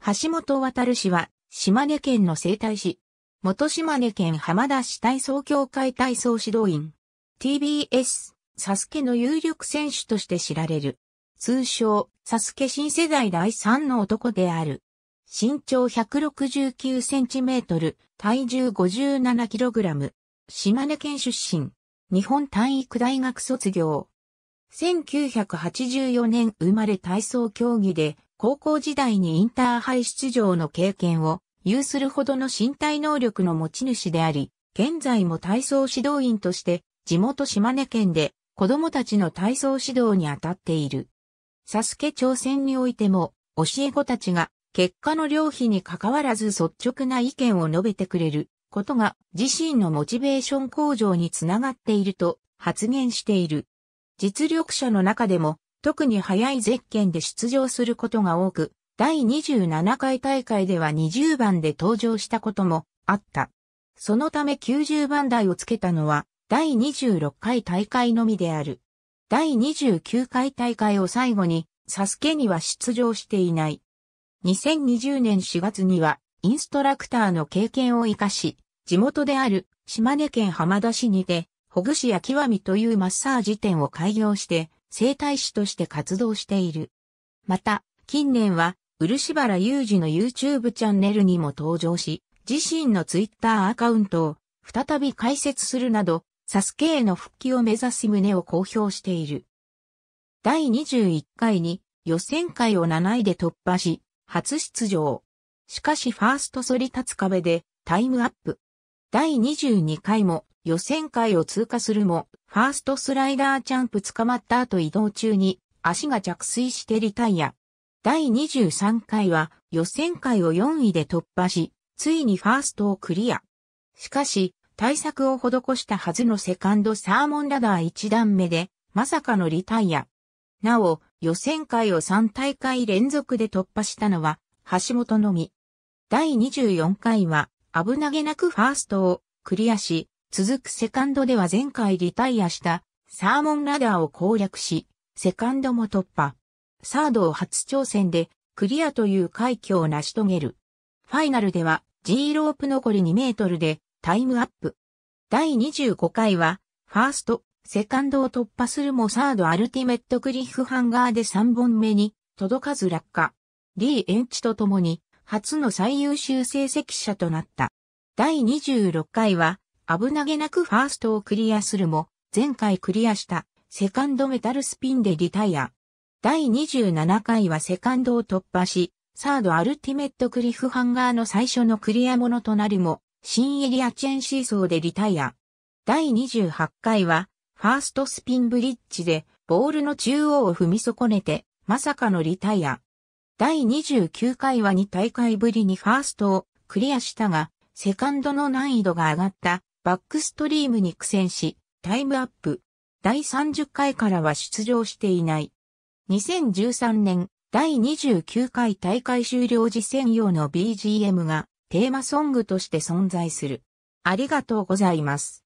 橋本渉氏は、島根県の生態師。元島根県浜田市体操協会体操指導員。TBS、サスケの有力選手として知られる。通称、サスケ新世代第3の男である。身長169センチメートル、体重57キログラム。島根県出身。日本体育大学卒業。1984年生まれ体操競技で高校時代にインターハイ出場の経験を有するほどの身体能力の持ち主であり、現在も体操指導員として地元島根県で子供たちの体操指導に当たっている。サスケ挑戦においても教え子たちが結果の良否に関わらず率直な意見を述べてくれることが自身のモチベーション向上につながっていると発言している。実力者の中でも特に早いゼッケンで出場することが多く、第27回大会では20番で登場したこともあった。そのため90番台をつけたのは第26回大会のみである。第29回大会を最後にサスケには出場していない。2020年4月にはインストラクターの経験を活かし、地元である島根県浜田市にて、ほぐしや極みというマッサージ店を開業して、生体師として活動している。また、近年は、漆原裕二の YouTube チャンネルにも登場し、自身の Twitter アカウントを再び開設するなど、サスケへの復帰を目指す旨を公表している。第21回に予選会を7位で突破し、初出場。しかしファーストそり立つ壁でタイムアップ。第22回も予選会を通過するも、ファーストスライダーチャンプ捕まった後移動中に足が着水してリタイア。第23回は予選会を4位で突破し、ついにファーストをクリア。しかし、対策を施したはずのセカンドサーモンラダー1段目で、まさかのリタイア。なお、予選会を3大会連続で突破したのは、橋本のみ。第24回は、危なげなくファーストをクリアし、続くセカンドでは前回リタイアしたサーモンラダーを攻略し、セカンドも突破。サードを初挑戦でクリアという快挙を成し遂げる。ファイナルでは G ロープ残り2メートルでタイムアップ。第25回はファースト、セカンドを突破するもサードアルティメットクリフハンガーで3本目に届かず落下。D エンチと共に初の最優秀成績者となった。第26回は危なげなくファーストをクリアするも、前回クリアしたセカンドメタルスピンでリタイア。第27回はセカンドを突破し、サードアルティメットクリフハンガーの最初のクリアものとなるも、新エリアチェンシーソーでリタイア。第28回は、ファーストスピンブリッジで、ボールの中央を踏み損ねて、まさかのリタイア。第29回は2大会ぶりにファーストをクリアしたが、セカンドの難易度が上がったバックストリームに苦戦し、タイムアップ。第30回からは出場していない。2013年、第29回大会終了時専用の BGM がテーマソングとして存在する。ありがとうございます。